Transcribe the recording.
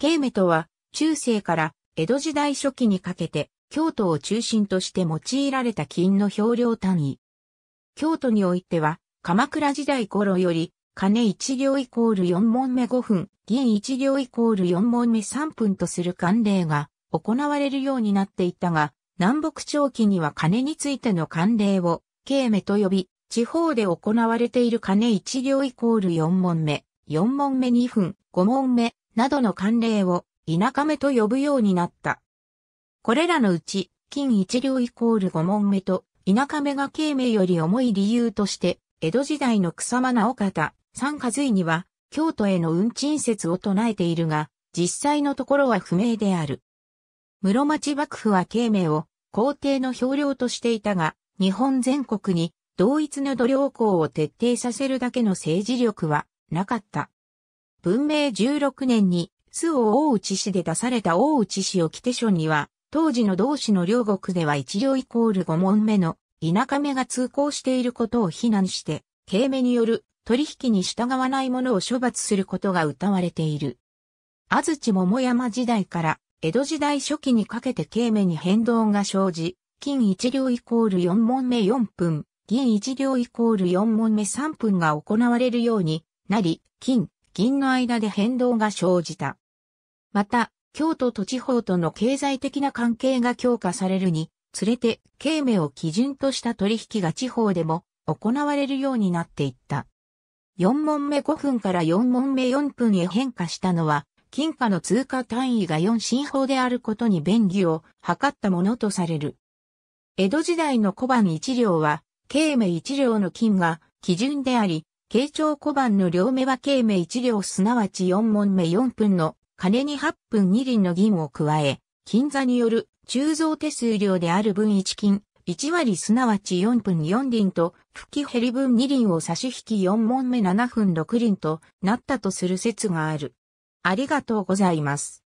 慶メとは、中世から江戸時代初期にかけて、京都を中心として用いられた金の表量単位。京都においては、鎌倉時代頃より、金一両イコール4問目5分、銀一両イコール4問目3分とする慣例が行われるようになっていたが、南北朝期には金についての慣例を、慶メと呼び、地方で行われている金一両イコール4問目、4問目2分、5問目などの慣例を田舎目と呼ぶようになった。これらのうち、金一両イコール5問目と田舎目が慶名より重い理由として、江戸時代の草間直方、三和井には、京都への運賃説を唱えているが、実際のところは不明である。室町幕府は慶名を皇帝の表領としていたが、日本全国に同一の度量校を徹底させるだけの政治力はなかった。文明16年に、周を大内市で出された大内市を着手書には、当時の同市の両国では一両イコール5問目の田舎目が通行していることを非難して、軽目による取引に従わない者を処罰することが謳われている。安土桃山時代から江戸時代初期にかけて軽目に変動が生じ、金一両イコール4問目4分、銀一両イコール4問目3分が行われるようになり、金、銀の間で変動が生じた。また、京都と地方との経済的な関係が強化されるに、つれて、経名を基準とした取引が地方でも行われるようになっていった。4問目5分から4問目4分へ変化したのは、金貨の通貨単位が4進法であることに便宜を図ったものとされる。江戸時代の小判1両は、経名1両の金が基準であり、慶長小判の両目は慶目一両すなわち四門目四分の金に八分二輪の銀を加え、金座による鋳造手数料である分一金、一割すなわち四分四輪と、吹き減り分二輪を差し引き四門目七分六輪となったとする説がある。ありがとうございます。